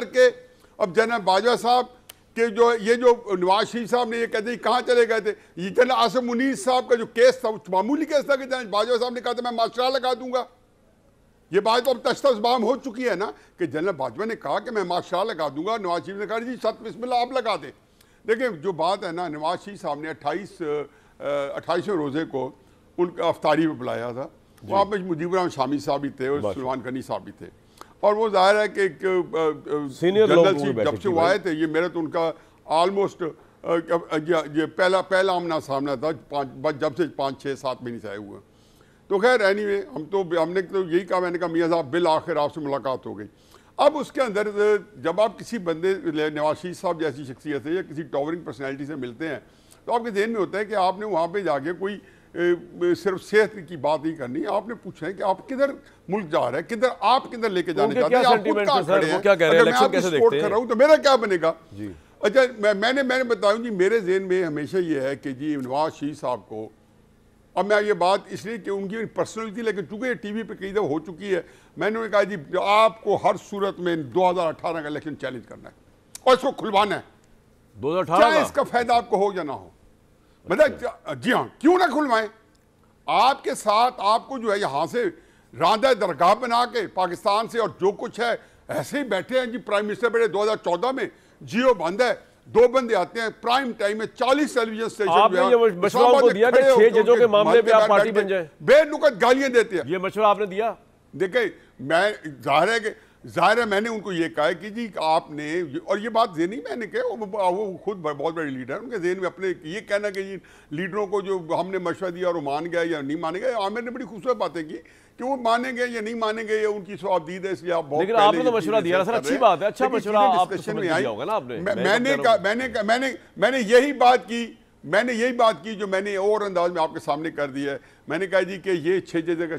करके अब जनरल बाजवा साहब के जो ये जो नवाज शरीफ साहब ने ये कहते कहाँ चले गए थे ये जनरल आसम मुनीर साहब का जो केस था मामूली केस था कि जनरल बाजवा साहब ने कहा था मैं माशरा लगा दूंगा ये बात तो अब तश्तस बाम हो चुकी है ना कि जनरल बाजवा ने कहा कि मैं माशरा लगा दूंगा नवाज शरीफ ने कहा जी सत बिस्मिल्ला आप लगा दें देखिए जो बात है ना नवाज शरीफ साहब ने अट्ठाईस अट्ठाईसवें रोज़े को उनका अफ्तारी में बुलाया था वहाँ पर मुजीबराम शामी साहब भी थे और सलमान गनी साहब भी थे और वो जाहिर है कि सीनियर जनरल जब से वो आए थे ये मेरा तो उनका ऑलमोस्ट ये पहला पहला आमना सामना था पाँच जब से पाँच छः सात महीने से आए हुए तो खैर एनी anyway, हम तो हमने तो यही कहा मैंने कहा मियाँ साहब बिल आखिर आपसे मुलाकात हो गई अब उसके अंदर जब आप किसी बंदे नवाज शरीफ साहब जैसी शख्सियत से या किसी टॉवरिंग पर्सनैलिटी से मिलते हैं तो आपके जहन में होता है कि आपने वहाँ पर जाके कोई सिर्फ सेहत की बात नहीं करनी आपने पूछा है कि आप किधर मुल्क जा रहे हैं किधर आप किधर लेके जाने चाहते हैं आप खुद कहाँ खड़े हैं अगर मैं सपोर्ट कर रहा हूँ तो मेरा क्या बनेगा अच्छा मैं, मैंने मैंने बताऊँ जी मेरे जेहन में हमेशा ये है कि जी नवाज शरीफ साहब को अब मैं ये बात इसलिए कि उनकी पर्सनलिटी लेकिन चूंकि ये टीवी पे कई दफ़ा हो चुकी है मैंने उन्हें कहा जी आपको हर सूरत में 2018 का इलेक्शन चैलेंज करना है और इसको खुलवाना है दो हजार इसका फायदा आपको हो या ना हो मतलब जी हाँ क्यों ना खुलवाएं आपके साथ आपको जो है यहाँ से राधा दरगाह बना के पाकिस्तान से और जो कुछ है ऐसे ही बैठे हैं जी प्राइम मिनिस्टर बैठे 2014 में जियो बंद है दो बंदे आते हैं प्राइम टाइम में 40 टेलीविजन स्टेशन आपने ये मशवरा के मामले पे आप पार्टी बन जाए बेनुकत गालियां देते हैं ये मशवरा आपने दिया देखे मैं जाहिर है कि ज़ाहिर है मैंने उनको ये कहा कि जी आपने और ये बात जेनी मैंने कहा वो, वो खुद बहुत बड़े लीडर हैं उनके जेन में अपने ये कहना कि जी लीडरों को जो हमने मशवरा दिया और वो मान गया या नहीं माने गए आमिर ने बड़ी खूबसूरत बातें की कि वो मानेंगे या नहीं मानेंगे या उनकी दीद है इसलिए आप बहुत लेकिन आपने तो मशवरा दिया सर अच्छी बात है अच्छा मशवरा डिस्कशन तो में आई होगा ना आपने तो मैंने कहा मैंने मैंने मैंने यही बात की मैंने यही बात की जो मैंने और अंदाज में आपके सामने कर दी है मैंने कहा जी कि ये छः जगह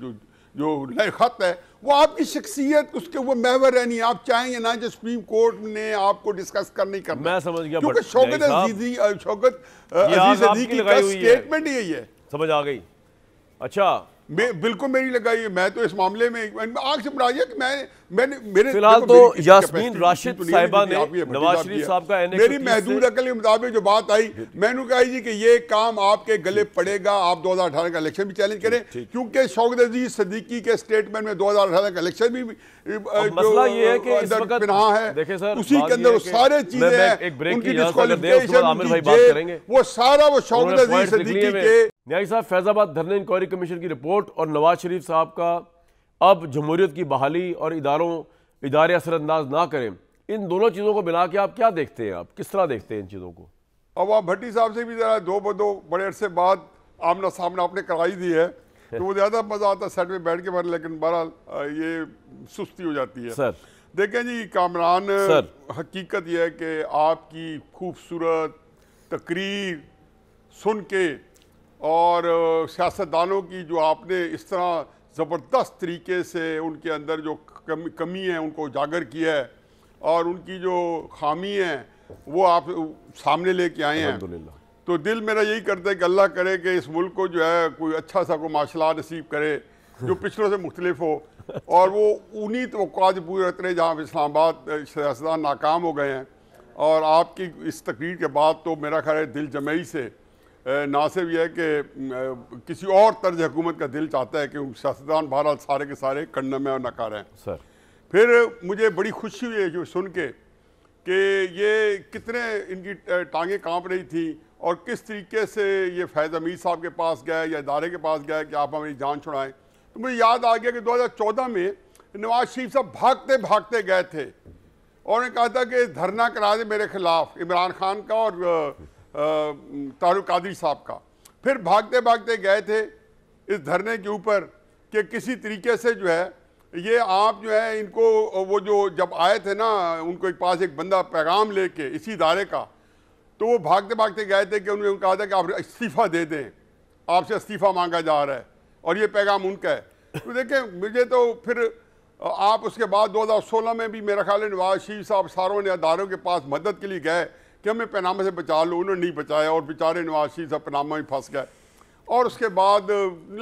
जो जो खत है वो आपकी शख्सियत उसके वो महवर है नहीं आप चाहेंगे ना जो सुप्रीम कोर्ट ने आपको डिस्कस कर नहीं करना मैं समझ गया क्योंकि शौकत अजीजी शौकत की स्टेटमेंट यही है समझ आ गई अच्छा बिल्कुल मेरी लगाई मैं तो इस मामले में आग से बढ़ाइए कि मैं मैंने मेरे फिलहाल तो राशिद तो साहिबा ने नवाज शरीफ साहब का मेरी महदूद अकल के मुताबिक जो बात आई मैंने कहा जी कि ये काम आपके गले पड़ेगा आप 2018 का इलेक्शन भी चैलेंज करें क्योंकि शौकत अजीज सदीकी के स्टेटमेंट में 2018 का इलेक्शन भी मसला ये है कि इस वक्त है देखिए सर उसी के अंदर वो सारे चीजें हैं वो सारा वो शौकत अजीज सदीकी के न्यायिक साहब फैजाबाद धरना इंक्वायरी कमीशन की रिपोर्ट और नवाज शरीफ साहब का अब जमहूरीत की बहाली और इदारों इदारे असरानंदाज ना करें इन दोनों चीज़ों को मिला के आप क्या देखते हैं आप किस तरह देखते हैं इन चीज़ों को अब आप भट्टी साहब से भी ज़रा दो बदो बड़े अरसे बाद आमना सामना आपने कराई दी है तो वो ज़्यादा मज़ा आता है सेट में बैठ के बारे लेकिन बहरहाल ये सुस्ती हो जाती है सर देखें जी कामरान हकीकत यह है कि आपकी खूबसूरत तकरीर सुन के और सियासतदानों की जो आपने इस तरह ज़बरदस्त तरीके से उनके अंदर जो कमी कमी है उनको उजागर किया है और उनकी जो खामी है वो आप सामने लेके आए हैं तो दिल मेरा यही करता है कि अल्लाह करे कि इस मुल्क को जो है कोई अच्छा सा कोई माशला नसीब करे जो पिछड़ों से मुख्तलिफ हो और वो उन्हीं तो पूरे हैं जहाँ इस्लामाबाद सियासदान नाकाम हो गए हैं और आपकी इस तकरीर के बाद तो मेरा ख्याल है दिल जमई से नासिब यह है कि किसी और तर्ज हुकूमत का दिल चाहता है कि सियासतदान बहरहाल सारे के सारे कन्नम में और नकार हैं सर फिर मुझे बड़ी खुशी हुई है जो सुन के कि ये कितने इनकी टांगें कांप रही थी और किस तरीके से ये फैज़ अमीर साहब के पास गए या इदारे के पास गए कि आप हमारी जान छुड़ाएं तो मुझे याद आ गया कि 2014 में नवाज शरीफ साहब भागते भागते गए थे और उन्होंने कहा था कि धरना करा दे मेरे खिलाफ इमरान खान का और तारुक कादरी साहब का फिर भागते भागते गए थे इस धरने के ऊपर कि किसी तरीके से जो है ये आप जो है इनको वो जो जब आए थे ना उनको एक पास एक बंदा पैगाम लेके इसी इदारे का तो वो भागते भागते गए थे कि उन्होंने कहा था कि आप इस्तीफ़ा दे दें आपसे इस्तीफ़ा मांगा जा रहा है और ये पैगाम उनका है तो देखें मुझे तो फिर आप उसके बाद 2016 में भी मेरा ख्याल नवाज शरीफ साहब सारों ने अदारों के पास मदद के लिए गए कि हमें पैनामा से बचा लो उन्होंने नहीं बचाया और बेचारे नवाज शरीफ साहब पैनामा में फंस गए और उसके बाद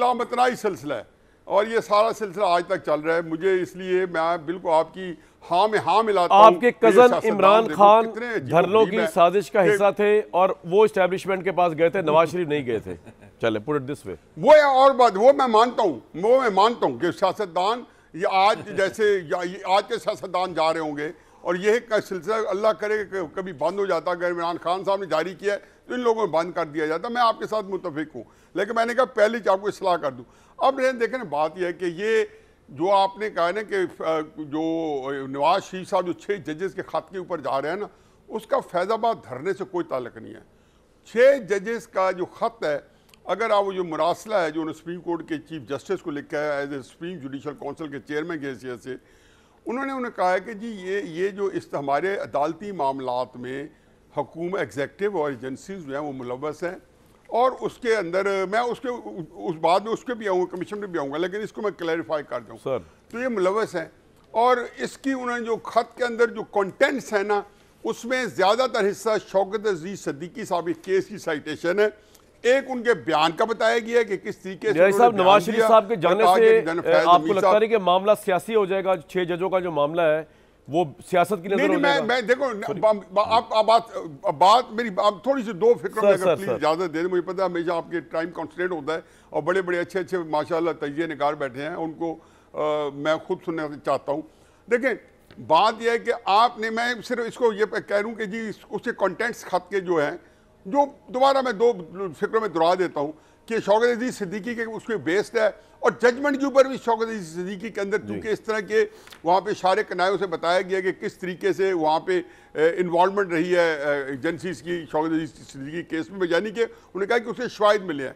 लामतनाई सिलसिला है और ये सारा सिलसिला आज तक चल रहा है मुझे इसलिए मैं बिल्कुल आपकी हाँ में हाँ मिला आपके कजन इमरान खान धरनों की साजिश का हिस्सा थे और वो स्टैब्लिशमेंट के पास गए थे नवाज शरीफ नहीं गए थे चले पुट दिस वे वो और बात वो मैं मानता हूँ वो मैं मानता हूँ कि सियासतदान ये आज जैसे आज के सियासतदान जा रहे होंगे और यह सिलसिला अल्लाह करे कभी बंद हो जाता अगर इमरान खान साहब ने जारी किया है तो इन लोगों में बंद कर दिया जाता मैं आपके साथ मुतफिक हूँ लेकिन मैंने कहा पहले आपको इसलाह कर दूँ अब देखें बात यह है कि ये जो आपने कहा ना कि जो नवाज शरीफ साहब जो छः जजेस के ख़त के ऊपर जा रहे हैं ना उसका फैज़ाबाद धरने से कोई ताल्लक नहीं है छः जजेस का जो ख़त है अगर आप वो जो मरासला है जो उन्होंने सुप्रीम कोर्ट के चीफ जस्टिस को लिखा है as a supreme judicial council के चेयरमैन की हैसियत से उन्होंने उन्हें कहा कि जी ये ये जो इस हमारे अदालती मामला में हकूम एग्जेक्टिव और एजेंसीज जो हैं वो मुलवस हैं और उसके अंदर मैं उसके उस बाद में उसके भी आऊँगा कमीशन में भी आऊँगा लेकिन इसको मैं क्लैरिफाई कर दूँ तो ये मुलवस है और इसकी उन्होंने जो ख़त के अंदर जो कॉन्टेंट्स हैं ना उसमें ज़्यादातर हिस्सा शौकत अजीज सदीकी साहब केस की साइटेशन है एक उनके बयान का बताया गया है कि किस तरीके से साहब नवाज शरीफ साहब के जाने से आपको लगता है कि मामला सियासी हो जाएगा छह जजों का जो मामला है वो सियासत की नजर नहीं, मैं मैं देखो आप बात बात मेरी आप थोड़ी सी दो फिक्र प्लीज इजाजत दे दें मुझे पता है हमेशा आपके टाइम कॉन्सटेंट होता है और बड़े बड़े अच्छे अच्छे माशाल्लाह तजिए निकार बैठे हैं उनको आ, मैं खुद सुनना चाहता हूँ देखें बात यह है कि आपने मैं सिर्फ इसको ये कह रूँ कि जी उसके कॉन्टेंट्स खत के जो हैं जो दोबारा मैं दो फिक्रों में दोहरा देता हूँ कि शौकत अजीज सिद्दीकी के उसके बेस्ड है और जजमेंट के ऊपर भी शौकत अजीज सिद्दीकी के अंदर चूँकि इस तरह के वहाँ पे शार कनायों से बताया गया कि किस तरीके से वहाँ पे इन्वॉलमेंट रही है एजेंसीज की शौकत अजीज सिद्दीकी केस में यानी कि उन्होंने कहा कि उसे शवाद मिले हैं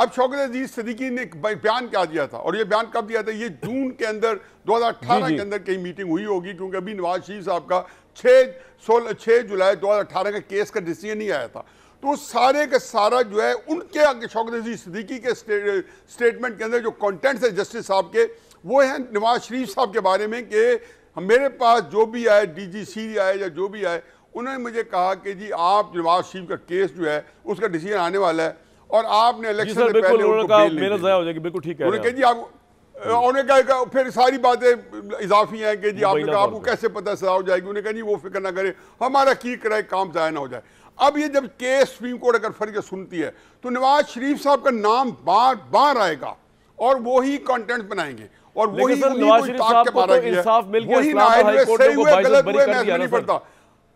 अब शौकत अजीज सिद्दीकी ने एक बयान क्या दिया था और ये बयान कब दिया था ये जून के अंदर अठारह के अंदर कहीं मीटिंग हुई होगी क्योंकि अभी नवाज शरीफ साहब का छः सोलह छः जुलाई अठारह का केस का डिसीजन नहीं आया था तो सारे का सारा जो है उनके शौकत सदीकी के स्टेटमेंट के अंदर जो कॉन्टेंट है जस्टिस साहब के वो है नवाज शरीफ साहब के बारे में कि मेरे पास जो भी आए डीजीसी आए या जो भी आए उन्होंने मुझे कहा कि जी आप नवाज शरीफ का केस जो है उसका डिसीजन आने वाला है और आपने इलेक्शन में जाएगी बिल्कुल ठीक है उन्होंने कहा जी आप उन्होंने कहा फिर सारी बातें इजाफी हैं कि जी आपने कहा आपको कैसे पता सजा हो जाएगी उन्होंने कहा जी वो फिक्र ना करें हमारा की कराए काम ज़ाया ना हो जाए अब ये जब केस सुप्रीम कोर्ट अगर फर्ज सुनती है तो नवाज शरीफ साहब का नाम बार बार आएगा और वो ही कंटेंट बनाएंगे और वो ही तो नहीं पड़ता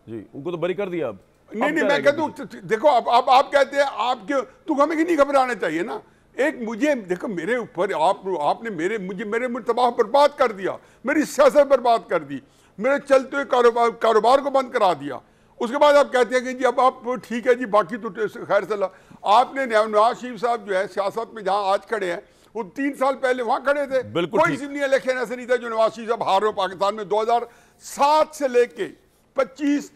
जी उनको तो बरी कर दिया अब नहीं नहीं मैं कहता हूँ देखो अब आप, आप कहते हैं आपके तुम तो हमें नहीं घबराना चाहिए ना एक मुझे देखो मेरे ऊपर आप आपने मेरे मुझे मेरे तबाह बर्बाद कर दिया मेरी सियासत बर्बाद कर दी मेरे चलते हुए कारोबार कारोबार को बंद करा दिया उसके बाद आप कहते हैं कि जी अब आप ठीक है जी बाकी तो खैर सला आपने नवाज शरीफ साहब जो है सियासत में जहां आज खड़े हैं वो तीन साल पहले वहां खड़े थे बिल्कुल कोई सीनियर इलेक्शन ऐसे नहीं था जो नवाज शरीफ साहब हार रहे पाकिस्तान में 2007 से लेके 25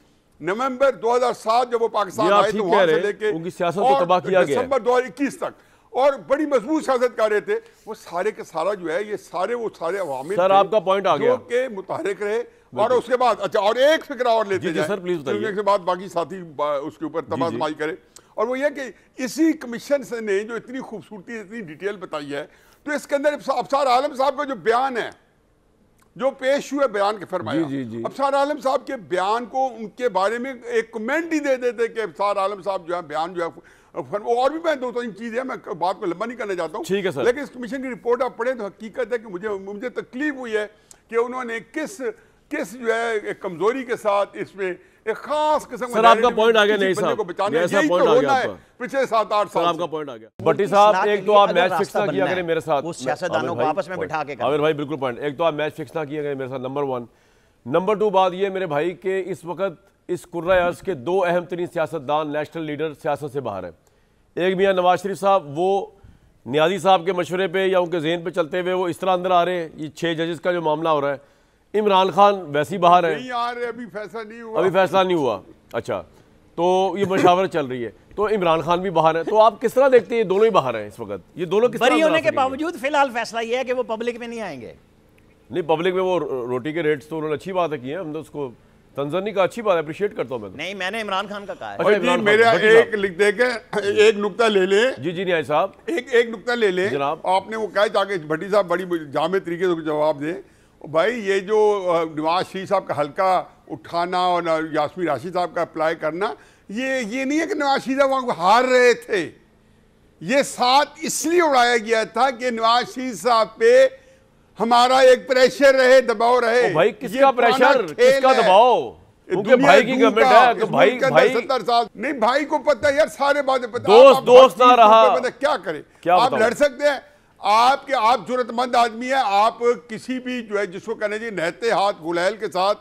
नवंबर 2007 जब वो पाकिस्तान आए तो वहां से लेके उनकी सियासत को तबाह किया गया दिसंबर 2021 तक और बड़ी मजबूत सियासत कर रहे थे वो सारे के सारा जो है ये सारे वो सारे अवामी सर आपका पॉइंट आ गया के मुतहरिक रहे और उसके बाद अच्छा और एक फिक्र और लेते हैं सर प्लीज बताइए उसके बाद बाकी साथी उसके ऊपर तबादमाई करें और वो ये कि इसी कमीशन ने जो इतनी खूबसूरती इतनी डिटेल बताई है तो इसके अंदर अफसार आलम साहब का जो बयान है जो पेश हुए बयान के फरमाया जी, जी, जी। अफसार आलम साहब के बयान को उनके बारे में एक कमेंट ही दे देते कि अफसार आलम साहब जो है बयान जो है और भी मैं दो तीन चीजें मैं बात को लंबा नहीं करना चाहता हूँ ठीक है सर लेकिन इस कमीशन की रिपोर्ट आप पढ़े तो हकीकत है कि मुझे मुझे तकलीफ हुई है कि उन्होंने किस किस जो है एक कमजोरी के साथ इसमें एक खास किस्म सर आपका पॉइंट आ गया नहीं साहब ऐसा पॉइंट तो आ गया आपका पिछले सात आठ साल आपका पॉइंट आ गया बट्टी साहब तो एक तो आप मैच फिक्स ना किया करें मेरे साथ सियासतदानों को आपस में बिठा के आमिर भाई बिल्कुल पॉइंट एक तो आप मैच फिक्स ना किया करें मेरे साथ नंबर वन नंबर टू बात यह मेरे भाई के इस वक्त इस कुर्रा अर्ज के दो अहम तरीन सियासतदान नेशनल लीडर सियासत से बाहर है एक मियाँ नवाज शरीफ साहब वो न्याजी साहब के मशवरे पे या उनके जहन पे चलते हुए वो इस तरह अंदर आ रहे हैं ये छः जजेस का जो मामला हो रहा है इमरान खान वैसे ही बाहर है नहीं आ रहे अभी फैसला नहीं हुआ अभी फैसला नहीं हुआ अच्छा तो ये मशावर चल रही है तो इमरान खान भी बाहर है तो आप किस तरह देखते हैं दोनों ही बाहर हैं इस वक्त ये दोनों किस तरह होने के बावजूद फिलहाल फैसला ये है कि वो पब्लिक में नहीं आएंगे नहीं पब्लिक में वो रोटी के रेट्स तो उन्होंने अच्छी बात है की है हमने उसको तंजनी का अच्छी बात है अप्रिशिएट करता हूँ मैं तो। नहीं मैंने इमरान खान का कहा है अच्छा, मेरा एक लिख दे के एक नुकता ले ले जी जी न्याय साहब एक एक नुकता ले ले जनाब आपने वो कहा ताकि भट्टी साहब बड़ी जामे तरीके से जवाब दें भाई ये जो नवाज शरीफ साहब का हल्का उठाना और यासमी राशि साहब का अप्लाई करना ये ये नहीं है कि नवाज शरीफ साहब वहाँ हार रहे थे ये साथ इसलिए उड़ाया गया था कि नवाज शरीफ साहब पे हमारा एक प्रेशर रहे दबाव रहे भाई किसका प्रेशर किसका दबाव क्योंकि भाई की गवर्नमेंट है तो भाई भाई सत्तर साल नहीं भाई को पता है यार सारे बातें पता दोस्त दोस्त ना रहा क्या करे आप लड़ सकते हैं आपके आप जरूरतमंद आदमी है आप किसी भी जो है जिसको कहने जी नहते हाथ गुलाल के साथ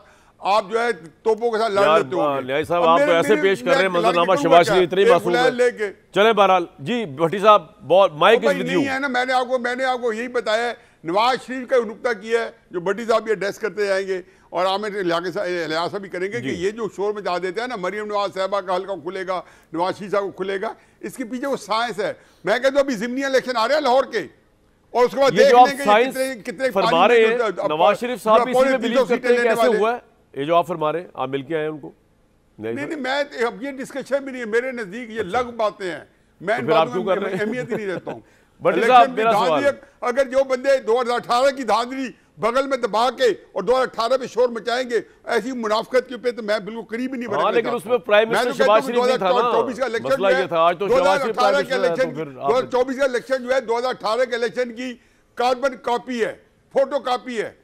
आप जो है तोपों के साथ लड़ लेते हो लिहाज साहब आप तो ऐसे पेश कर रहे हैं मंजरनामा शबाज शरीफ इतनी मासूम लेके चले बहरहाल जी भट्टी साहब बहुत माइक इज विद यू है ना मैंने आपको मैंने आपको यही बताया नवाज शरीफ का नुकता किया है जो भट्टी साहब ये डेस्क करते जाएंगे और आमिर लिहाजा भी करेंगे कि ये जो शोर मचा देते हैं ना मरियम नवाज साहबा का हल्का खुलेगा नवाज शरीफ साहब को खुलेगा इसके पीछे वो साइंस है मैं कहता हूँ अभी जिमनी इलेक्शन आ रहे हैं लाहौर के और उसके बाद देख लेंगे कितने नवाज शरीफ साहब इसी में बिलीव करते हैं कैसे हुआ है ये जो आप फरमा रहे हैं आप मिलके आए उनको नहीं नहीं, मैं अब ये डिस्कशन भी नहीं है मेरे नजदीक ये अच्छा। लग बातें हैं मैं तो अहमियत ही नहीं रहता हूँ अगर जो बंदे 2018 की धांधली बगल में दबा के और दो अठारह में शोर मचाएंगे ऐसी मुनाफत के पे तो मैं बिल्कुल करीब ही नहीं बना हाँ, लेकिन उसमें प्राइम मिनिस्टर शहबाज शरीफ था ना चौबीस का इलेक्शन तो दो हजार अठारह के इलेक्शन तो दो हजार चौबीस का इलेक्शन जो है दो हजार अठारह के इलेक्शन की कार्बन कॉपी है फोटो कॉपी है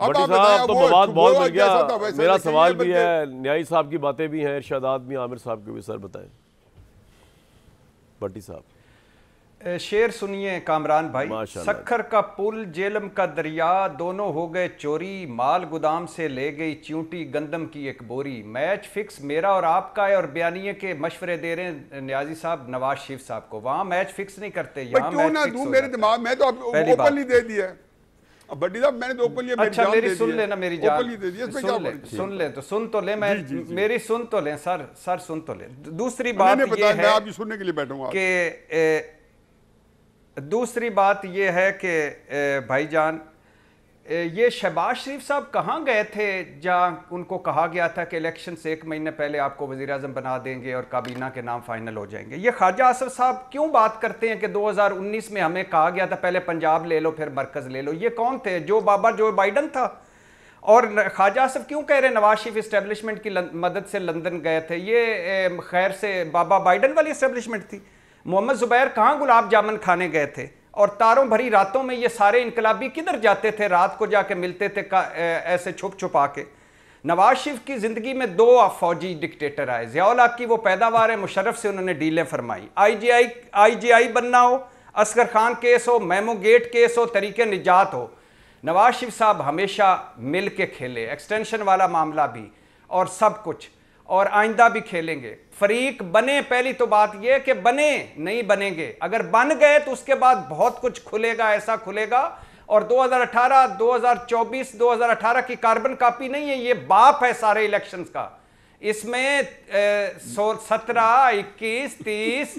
अब तो मवाद बहुत बढ़ गया मेरा सवाल भी है न्यायी साहब की बातें भी हैं इर्शादात भी आमिर साहब के भी सर बताएं भट्टी साहब शेर सुनिए कामरान भाई सखर का पुल जेलम का दरिया दोनों हो गए चोरी माल गोदाम से ले गई चूंटी गंदम की एक बोरी मैच फिक्स मेरा और आपका है और बयानिए के मशवरे दे रहे हैं न्याजी साहब नवाज शिफ साहब को वहां मैच फिक्स नहीं करते यहाँ मेरे दिमाग में तो ओपनली दे दिया साहब मैंने तो अच्छा मेरी सुन लेना मेरी जान सुन ले सुन ले तो सुन तो ले मैं मेरी सुन तो लें सर सर सुन तो ले दूसरी बात ये है सुनने के लिए बैठूंगा कि दूसरी बात यह है कि भाईजान ये शहबाज शरीफ साहब कहाँ गए थे जहाँ उनको कहा गया था कि इलेक्शन से एक महीने पहले आपको वजी अजम बना देंगे और काबीना के नाम फाइनल हो जाएंगे ये ख्वाजा आसफ साहब क्यों बात करते हैं कि 2019 में हमें कहा गया था पहले पंजाब ले लो फिर मरकज़ ले लो ये कौन थे जो बाबा जो बाइडन था और ख्वाजा आसफ क्यों कह रहे हैं नवाज शरीफ इस्टेब्लिशमेंट की मदद से लंदन गए थे ये खैर से बाबा बाइडन वाली इस्टेबलिशमेंट थी मोहम्मद ज़ुबैर कहाँ गुलाब जामुन खाने गए थे और तारों भरी रातों में ये सारे इनकलाबी किधर जाते थे रात को जाके मिलते थे ऐसे छुप छुपा के नवाज शरीफ की ज़िंदगी में दो फौजी डिक्टेटर आए जियाला की वो पैदावार है मुशरफ से उन्होंने डीलें फरमाई आई जी आई बनना हो असगर खान केस हो मेमो गेट केस हो तरीके निजात हो नवाज शरीफ साहब हमेशा मिल के खेले एक्सटेंशन वाला मामला भी और सब कुछ और आइंदा भी खेलेंगे फरीक बने पहली तो बात यह कि बने नहीं बनेंगे अगर बन गए तो उसके बाद बहुत कुछ खुलेगा ऐसा खुलेगा और 2018 2024 2018 की कार्बन कॉपी नहीं है ये बाप है सारे इलेक्शंस का इसमें सत्रह इक्कीस तीस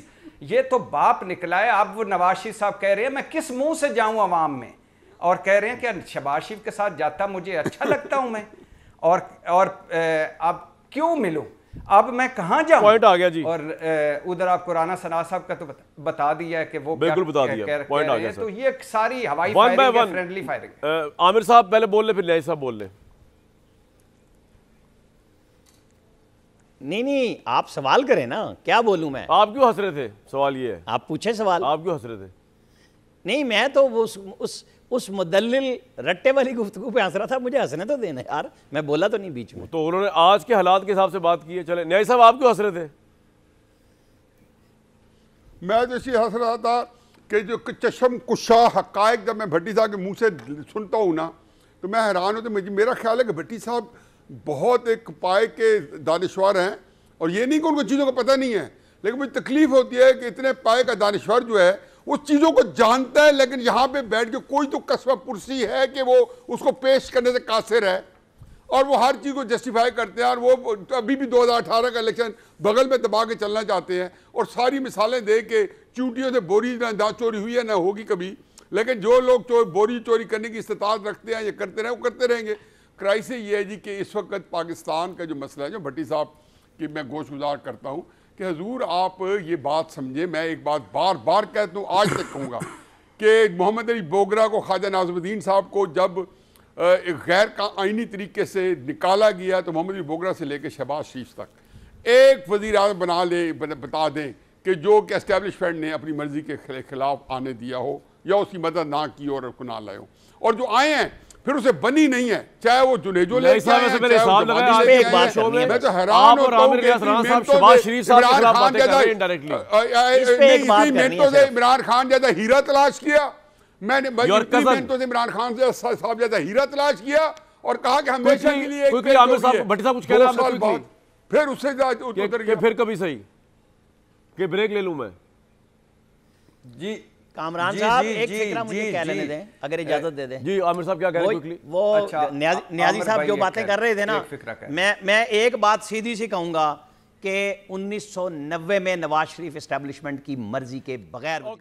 ये तो बाप निकला है अब वो नवाशी साहब कह रहे हैं मैं किस मुंह से जाऊं अवाम में और कह रहे हैं कि शबाशिफ के साथ जाता मुझे अच्छा लगता हूं मैं और और अब क्यों मिलूं अब मैं कहां जाऊं पॉइंट आ गया जी और उधर आप कुराना सना साहब का तो बता दिया है कि वो बिल्कुल बता दिया पॉइंट आ गया तो ये सारी हवाई one by one friendly firing Aamir साहब पहले बोल ले फिर लिहाज साहब बोल ले नहीं नहीं आप सवाल करें ना क्या बोलूं मैं आप क्यों हंस रहे थे सवाल ये है आप पूछे सवाल आप क्यों हंस रहे थे नहीं मैं तो उस उस उस मुदलिल रट्टे वाली गुफ्तु पे हंस रहा था मुझे हंसने तो देना यार मैं बोला तो नहीं बीच में तो उन्होंने आज के हालात के हिसाब से बात की है चले न्याय साहब आप क्यों हंस रहे थे मैं तो हंस रहा था कि जो चशम कुशा हकायक जब मैं भट्टी साहब के मुंह से सुनता हूँ ना तो मैं हैरान होता मुझे मेरा ख्याल है कि भट्टी साहब बहुत एक पाए के दानश्वर हैं और ये नहीं कि उनको चीज़ों का पता नहीं है लेकिन मुझे तकलीफ होती है कि इतने पाए का दानश्वर जो है उस चीज़ों को जानता है लेकिन यहाँ पे बैठ के कोई तो कस्बा पुरसी है कि वो उसको पेश करने से कासिर है और वो हर चीज़ को जस्टिफाई करते हैं और वो अभी भी 2018 का इलेक्शन बगल में दबा के चलना चाहते हैं और सारी मिसालें दे के चूटियों से बोरी ना दाँत चोरी हुई है ना होगी कभी लेकिन जो लोग चो, बोरी चोरी करने की इस्तात रखते हैं या करते रहे वो करते रहेंगे क्राइसिस ये है जी कि इस वक्त पाकिस्तान का जो मसला है जो भट्टी साहब की मैं गोश गुजार करता हूँ कि हजूर आप ये बात समझे मैं एक बात बार बार कहता हूँ आज तक कहूँगा कि मोहम्मद अली बोगरा को ख्वाजा नाजमुद्दीन साहब को जब गैर का आइनी तरीके से निकाला गया तो मोहम्मद अली बोगरा से लेकर शहबाज शरीफ तक एक वजी अजम बना ले बता दें कि जो कि इस्टेबलिशमेंट ने अपनी मर्ज़ी के खिलाफ आने दिया हो या उसकी मदद ना की और ना लाए हो और जो आए हैं फिर उसे बनी नहीं है चाहे वो जुनेजो ले मैं तो इमरान खान जैसा हीरा तलाश किया मैंने इमरान खान साहब जैसा हीरा तलाश किया और कहा कि हमेशा के लिए फिर उससे फिर कभी सही ब्रेक ले लू मैं जी कामरान साहब एक फिक्रा मुझे कह लेने दें अगर इजाजत दे दें जी आमिर साहब क्या कह रहे हैं वो अच्छा, न्याजी साहब जो बातें कर रहे थे ना मैं मैं एक बात सीधी सी कहूंगा कि 1990 में नवाज शरीफ इस्टेब्लिशमेंट की मर्जी के बगैर